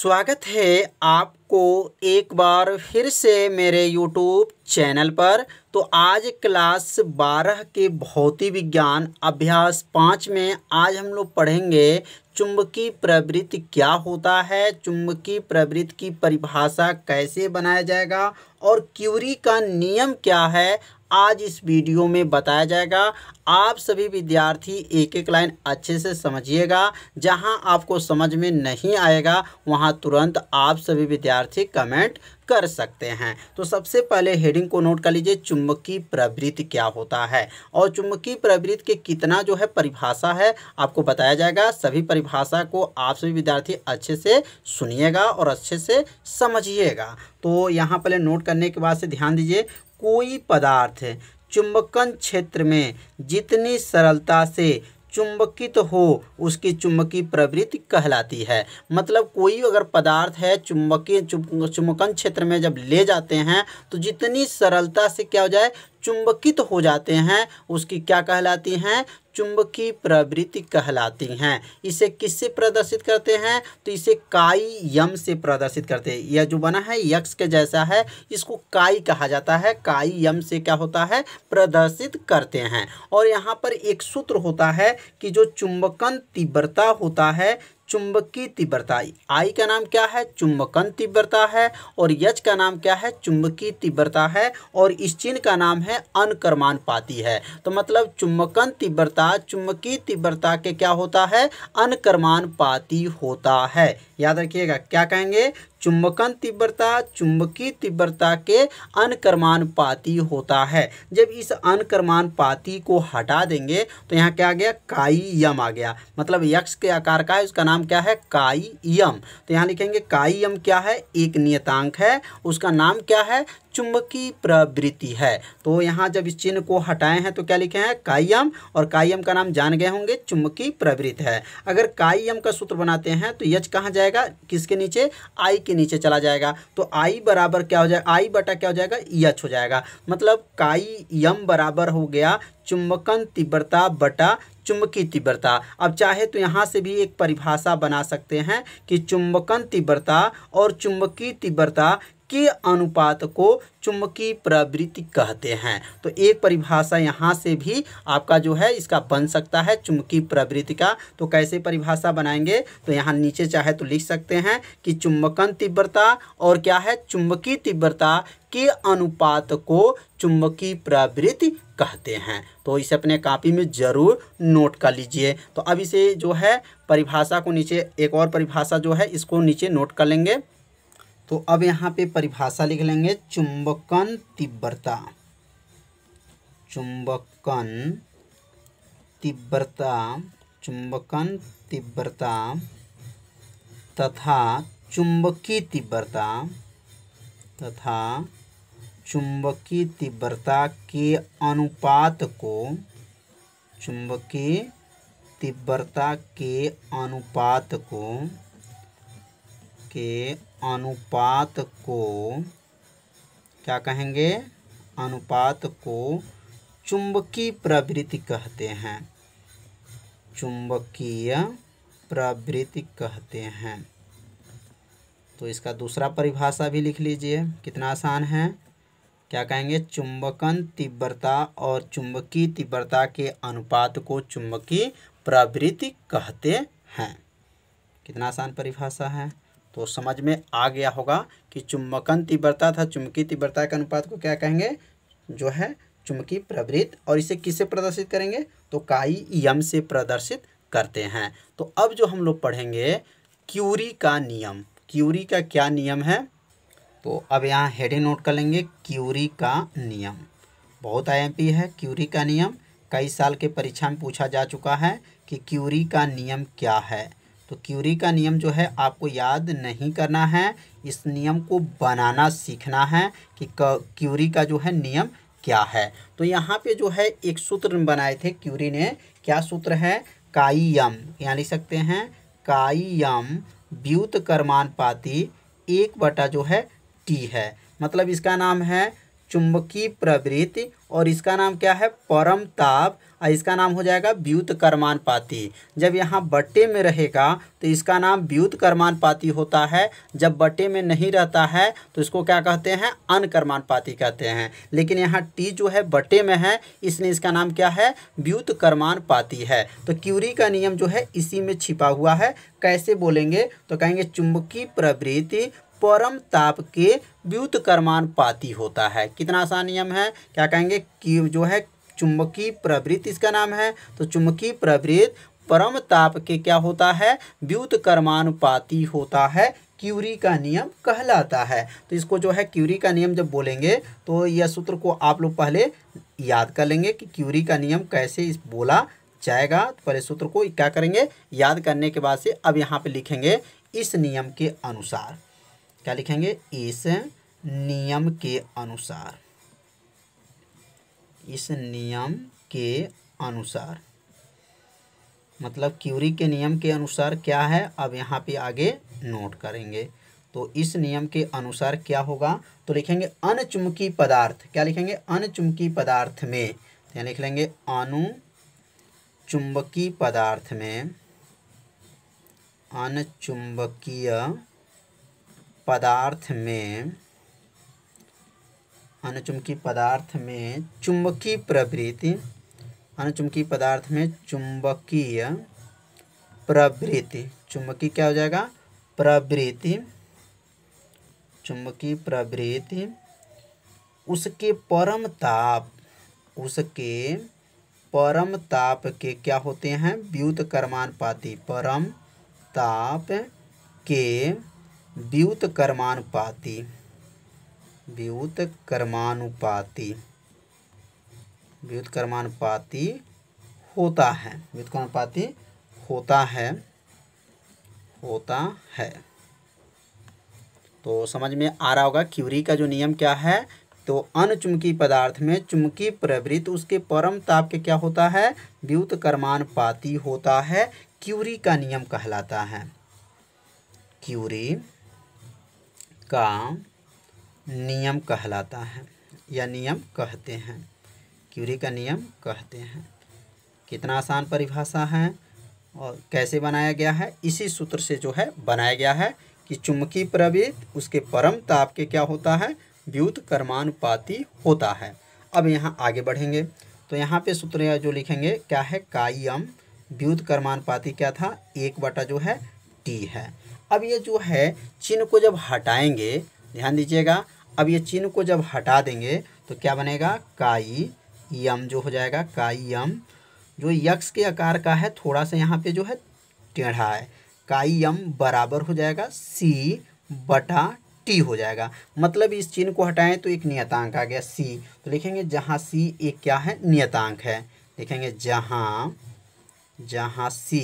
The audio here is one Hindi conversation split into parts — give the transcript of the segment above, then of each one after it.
स्वागत है आपको एक बार फिर से मेरे YouTube चैनल पर तो आज क्लास 12 के भौतिक विज्ञान अभ्यास पाँच में आज हम लोग पढ़ेंगे चुंबकीय प्रवृत्ति क्या होता है चुंबकीय प्रवृत्ति की परिभाषा कैसे बनाया जाएगा और क्यूरी का नियम क्या है आज इस वीडियो में बताया जाएगा आप सभी विद्यार्थी एक एक लाइन अच्छे से समझिएगा जहां आपको समझ में नहीं आएगा वहां तुरंत आप सभी विद्यार्थी कमेंट कर सकते हैं तो सबसे पहले हेडिंग को नोट कर लीजिए चुंबकीय प्रवृत्ति क्या होता है और चुंबकीय प्रवृत्ति के कितना जो है परिभाषा है आपको बताया जाएगा सभी परिभाषा को आप सभी विद्यार्थी अच्छे से सुनिएगा और अच्छे से समझिएगा तो यहाँ पहले नोट करने के बाद से ध्यान दीजिए कोई पदार्थ चुंबकन क्षेत्र में जितनी सरलता से चुंबकित तो हो उसकी चुंबकीय प्रवृत्ति कहलाती है मतलब कोई अगर पदार्थ है चुंबकीय चुंबकन क्षेत्र में जब ले जाते हैं तो जितनी सरलता से क्या हो जाए चुंबकित तो हो जाते हैं उसकी क्या कहलाती हैं चुंबकीय प्रवृत्ति कहलाती हैं इसे किससे प्रदर्शित करते हैं तो इसे काई यम से प्रदर्शित करते हैं यह जो बना है यक्ष के जैसा है इसको काई कहा जाता है काई यम से क्या होता है प्रदर्शित करते हैं और यहाँ पर एक सूत्र होता है कि जो चुंबकन तीव्रता होता है चुंबक की तीव्रता आई का नाम क्या है चुंबकन तीव्रता है और यच का नाम क्या है की तीव्रता है और इस चिन्ह का नाम है पाती है तो मतलब चुंबकन तीव्रता चुंबकी तीव्रता के क्या होता है पाती होता है याद रखिएगा क्या कहेंगे चुंबकन तीव्रता चुंबकीय तीव्रता के अनक्रमानुपाती होता है जब इस अनक्रमानुपाती को हटा देंगे तो यहाँ क्या आ गया काई यम आ गया मतलब यक्ष के आकार का है उसका नाम क्या है काई यम तो यहाँ लिखेंगे काई यम क्या है एक नियतांक है उसका नाम क्या है चुंबकीय प्रवृत्ति है तो यहाँ जब इस चिन्ह को हटाए हैं तो क्या लिखे हैं कायम और कायम का नाम जान गए होंगे चुंबकीय प्रवृत्ति है अगर कायम का सूत्र बनाते हैं तो यज कहाँ जाएगा किसके नीचे आई के नीचे चला जाएगा तो आई बराबर क्या हो जाएगा आई बटा क्या हो जाएगा ई एच हो जाएगा मतलब काई यम बराबर हो गया चुंबकन तीव्रता बटा चुंबकीय तीव्रता अब चाहे तो यहाँ से भी एक परिभाषा बना सकते हैं कि चुंबकन तीव्रता और चुंबकीय तीव्रता के अनुपात को चुंबकीय प्रवृत्ति कहते हैं तो एक परिभाषा यहाँ से भी आपका जो है इसका बन सकता है चुंबकीय प्रवृत्ति का तो कैसे परिभाषा बनाएंगे तो यहाँ नीचे चाहे तो लिख सकते हैं कि चुंबकन तीव्रता और क्या है चुंबकीय तीव्रता के अनुपात को चुंबकीय प्रवृत्ति कहते हैं तो इसे अपने कापी में ज़रूर नोट कर लीजिए तो अब इसे जो है परिभाषा को नीचे एक और परिभाषा जो है इसको नीचे नोट कर लेंगे तो अब यहाँ पे परिभाषा लिख लेंगे चुंबकन तीव्रता चुंबकन तीव्रता चुंबकन तीव्रता तथा चुंबकीय तीव्रता तथा चुंबकीय तीव्रता के अनुपात को चुंबकीय तीव्रता के अनुपात को के अनुपात को क्या कहेंगे अनुपात को चुंबकीय प्रवृत्ति कहते हैं चुंबकीय प्रवृत्ति कहते हैं तो इसका दूसरा परिभाषा भी लिख लीजिए कितना आसान है क्या कहेंगे चुंबकन तीव्रता और चुंबकीय तीव्रता के अनुपात को चुंबकीय प्रवृत्ति कहते हैं कितना आसान परिभाषा है तो समझ में आ गया होगा कि चुम्बकन तीव्रता था चुम्बकी तीव्रता के अनुपात को क्या कहेंगे जो है चुम्बकी प्रवृत्त और इसे किससे प्रदर्शित करेंगे तो काई यम से प्रदर्शित करते हैं तो अब जो हम लोग पढ़ेंगे क्यूरी का नियम क्यूरी का क्या नियम है तो अब यहाँ हेडे नोट कर लेंगे क्यूरी का नियम बहुत आई है क्यूरी का नियम कई साल के परीक्षा में पूछा जा चुका है कि क्यूरी का नियम क्या है तो क्यूरी का नियम जो है आपको याद नहीं करना है इस नियम को बनाना सीखना है कि क्यूरी का जो है नियम क्या है तो यहाँ पे जो है एक सूत्र बनाए थे क्यूरी ने क्या सूत्र है काइयम यहाँ लिख सकते हैं कायम व्युत पाती एक बटा जो है टी है मतलब इसका नाम है चुंबकीय प्रवृत्ति और इसका नाम क्या है परम ताप और इसका नाम हो जाएगा व्युत कर्मान पाती जब यहाँ बट्टे में रहेगा तो इसका नाम व्युत कर्मान पाती होता है जब बट्टे में नहीं रहता है तो इसको क्या कहते हैं अनकर्मानुपाती पाती कहते हैं लेकिन यहाँ टी जो है बट्टे में है इसलिए इसका नाम क्या है व्युत कर्मान पाती है तो क्यूरी का नियम जो है इसी में छिपा हुआ है कैसे बोलेंगे तो कहेंगे चुंबकीय प्रवृत्ति परम ताप के पाती होता है कितना आसान नियम है क्या कहेंगे कि जो है चुंबकीय प्रवृत्ति इसका नाम है तो चुंबकीय प्रवृत्त परम ताप के क्या होता है कर्मानुपाती होता है क्यूरी का नियम कहलाता है तो इसको जो है क्यूरी का नियम जब बोलेंगे तो यह सूत्र को आप लोग पहले याद कर लेंगे कि क्यूरी का नियम कैसे इस बोला जाएगा तो पहले सूत्र को क्या करेंगे याद करने के बाद से अब यहाँ पे लिखेंगे इस नियम के अनुसार क्या लिखेंगे इस नियम के अनुसार इस नियम के अनुसार मतलब क्यूरी के नियम के अनुसार क्या है अब यहाँ पे आगे नोट करेंगे तो इस नियम के अनुसार क्या होगा तो लिखेंगे अनचुमकी पदार्थ क्या लिखेंगे अनचुमकी पदार्थ में तो यहाँ लिख लेंगे अनु चुंबकीय पदार्थ में अनचुंबकीय पदार्थ में अनुचुंबकीय पदार्थ में चुंबकीय प्रवृत्ति अनुचुंबकीय पदार्थ में चुंबकीय प्रवृत्ति चुंबकीय क्या हो जाएगा प्रवृत्ति चुंबकीय प्रवृत्ति उसके परम ताप उसके परम ताप के क्या होते हैं व्युत कर्मानुपाती परम ताप के व्यूत कर्मानुपाति व्युत कर्मानुपाति व्यूत कर्मानुपाति होता है व्यूत कर्मानुपाति होता है होता है तो समझ में आ रहा होगा क्यूरी का जो नियम क्या है तो अनचुमकी पदार्थ में चुमकी प्रवृत्त उसके परम ताप के क्या होता है व्यूत कर्मानुपाति होता है क्यूरी का नियम कहलाता है क्यूरी का नियम कहलाता है या नियम कहते हैं क्यूरी का नियम कहते हैं कितना आसान परिभाषा है और कैसे बनाया गया है इसी सूत्र से जो है बनाया गया है कि चुम्बकीय प्रवृत्त उसके परम ताप के क्या होता है व्युत कर्मानुपाती होता है अब यहाँ आगे बढ़ेंगे तो यहाँ पे सूत्र जो लिखेंगे क्या है कायम व्युत कर्मानुपाती क्या था एक बटा जो है टी है अब ये जो है चिन्ह को जब हटाएंगे ध्यान दीजिएगा अब ये चिन्ह को जब हटा देंगे तो क्या बनेगा काई यम जो हो जाएगा काई यम जो यक्ष के आकार का है थोड़ा सा यहाँ पे जो है टेढ़ा है काई यम बराबर हो जाएगा सी बटा टी हो जाएगा मतलब इस चिन्ह को हटाएं तो एक नियतांक आ गया सी तो लिखेंगे जहाँ सी एक क्या है नियतांक है लिखेंगे जहाँ जहाँ सी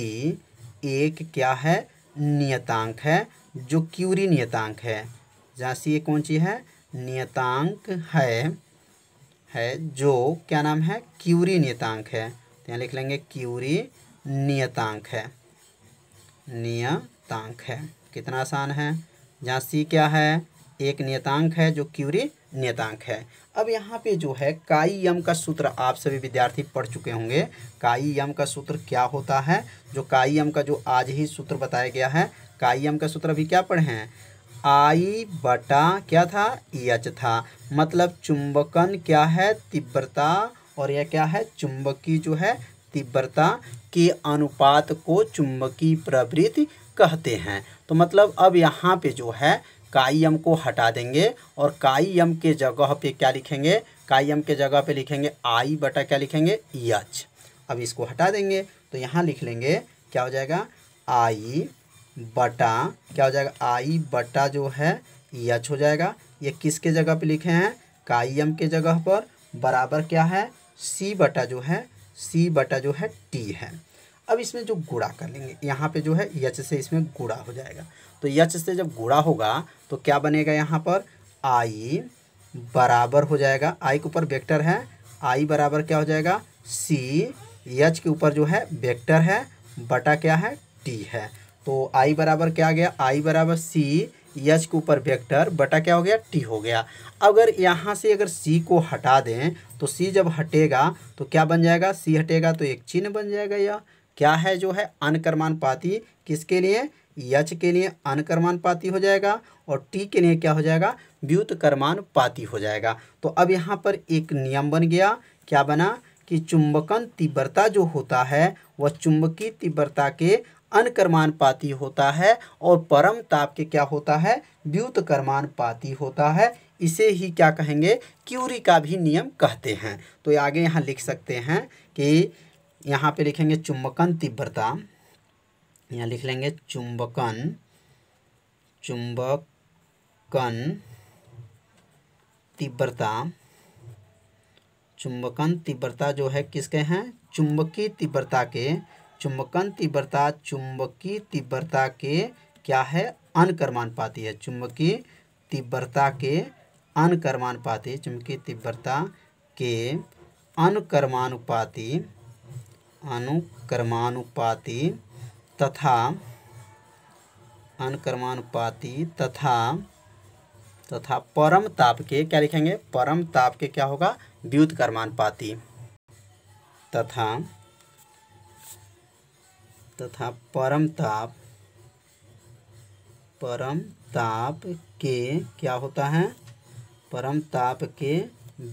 एक क्या है नियतांक है जो क्यूरी नियतांक है जहाँ सी ये कौन सी है नियतांक है है जो क्या नाम है क्यूरी नियतांक है तो यहाँ लिख लेंगे क्यूरी नियतांक है नियतांक है कितना आसान है जहाँ सी क्या है एक नियतांक है जो क्यूरी नियतांक है अब यहाँ पे जो है काई यम का सूत्र आप सभी विद्यार्थी पढ़ चुके होंगे काई यम का सूत्र क्या होता है जो काई यम का जो आज ही सूत्र बताया गया है काई यम का सूत्र अभी क्या पढ़े हैं आई बटा क्या था यच था मतलब चुंबकन क्या है तीव्रता और यह क्या है चुंबकी जो है तीव्रता के अनुपात को चुंबकीय प्रवृत्ति कहते हैं तो मतलब अब यहाँ पे जो है काई यम को हटा देंगे और काई यम के जगह पे क्या लिखेंगे काई यम के जगह पे लिखेंगे आई बटा क्या लिखेंगे यच अब इसको हटा देंगे तो यहाँ लिख लेंगे क्या हो जाएगा आई बटा क्या हो जाएगा आई बटा जो है यच हो जाएगा ये किसके जगह पे लिखे हैं काई यम के जगह पर बराबर क्या है सी बटा जो है सी बटा जो है टी है अब इसमें जो गुड़ा कर लेंगे यहाँ पे जो है यच से इसमें गुड़ा हो जाएगा तो यच से जब गुड़ा होगा तो क्या बनेगा यहाँ पर आई बराबर हो जाएगा आई के ऊपर वेक्टर है आई बराबर क्या हो जाएगा सी यच के ऊपर जो है वेक्टर है बटा क्या है टी है तो आई बराबर क्या गया आई बराबर सी यच के ऊपर वेक्टर बटा क्या हो गया टी हो गया अगर यहाँ से अगर सी को हटा दें तो सी जब हटेगा तो क्या बन जाएगा सी हटेगा तो एक चिन्ह बन जाएगा यह क्या है जो है अनकर्मानुपाती किसके लिए यच के लिए अनकर्मानुपाती हो जाएगा और टी के लिए क्या हो जाएगा व्युत कर्मानुपाती हो जाएगा तो अब यहाँ पर एक नियम बन गया क्या बना कि चुंबकन तीव्रता जो होता है वह चुंबकीय तीव्रता के अनकर्मानुपाती होता है और परम ताप के क्या होता है व्युत कर्मानुपाती होता है इसे ही क्या कहेंगे क्यूरी का भी नियम कहते हैं तो आगे यहाँ लिख सकते हैं कि यहाँ पे लिखेंगे चुंबकन तीव्रता यहाँ लिख लेंगे चुंबकन चुंबकन तीव्रता चुंबकन तीव्रता जो है किसके हैं चुंबकीय तीव्रता के चुंबकन तीव्रता चुंबकीय तीव्रता के क्या है अनकर्मानुपाती है चुंबकीय तीव्रता के अनकर्मानुपाती चुंबकीय तीव्रता के अनुकर्मानुपाती अनुकर्मानुपाती तथा अनक्रमानुपाती तथा तथा परम ताप के क्या लिखेंगे परम ताप के क्या होगा द्युत क्रमानुपाती तथा तथा परम ताप परम ताप के क्या होता है परम ताप के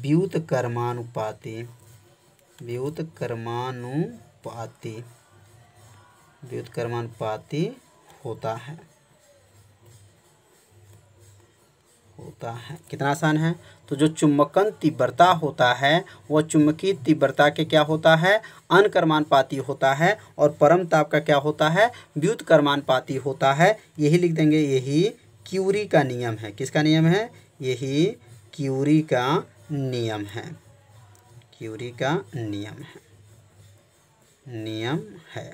व्युत कर्मानुपाती व्युत कर्मानुपाती व्युत्क्रमानुपाती होता है होता है कितना आसान है तो जो चुम्बकन तीव्रता होता है वह चुम्बकीय तीव्रता के क्या होता है अनक्रमानुपाती होता है और परम ताप का क्या होता है व्युत कर्मानुपाती होता है यही लिख देंगे यही क्यूरी का नियम है किसका नियम है यही क्यूरी का नियम है क्यूरी का नियम है नियम है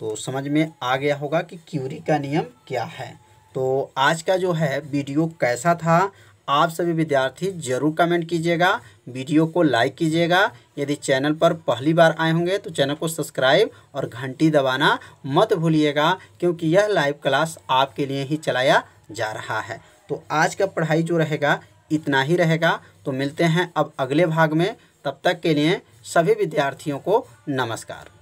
तो समझ में आ गया होगा कि क्यूरी का नियम क्या है तो आज का जो है वीडियो कैसा था आप सभी विद्यार्थी जरूर कमेंट कीजिएगा वीडियो को लाइक कीजिएगा यदि चैनल पर पहली बार आए होंगे तो चैनल को सब्सक्राइब और घंटी दबाना मत भूलिएगा क्योंकि यह लाइव क्लास आपके लिए ही चलाया जा रहा है तो आज का पढ़ाई जो रहेगा इतना ही रहेगा तो मिलते हैं अब अगले भाग में तब तक के लिए सभी विद्यार्थियों को नमस्कार